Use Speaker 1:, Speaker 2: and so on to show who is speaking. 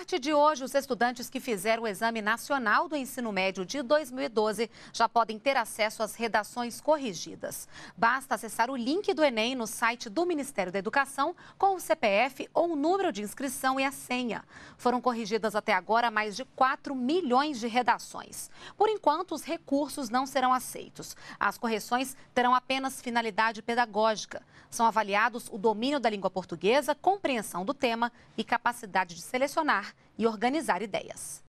Speaker 1: partir de hoje, os estudantes que fizeram o Exame Nacional do Ensino Médio de 2012 já podem ter acesso às redações corrigidas. Basta acessar o link do Enem no site do Ministério da Educação com o CPF ou o número de inscrição e a senha. Foram corrigidas até agora mais de 4 milhões de redações. Por enquanto, os recursos não serão aceitos. As correções terão apenas finalidade pedagógica. São avaliados o domínio da língua portuguesa, compreensão do tema e capacidade de selecionar e organizar ideias.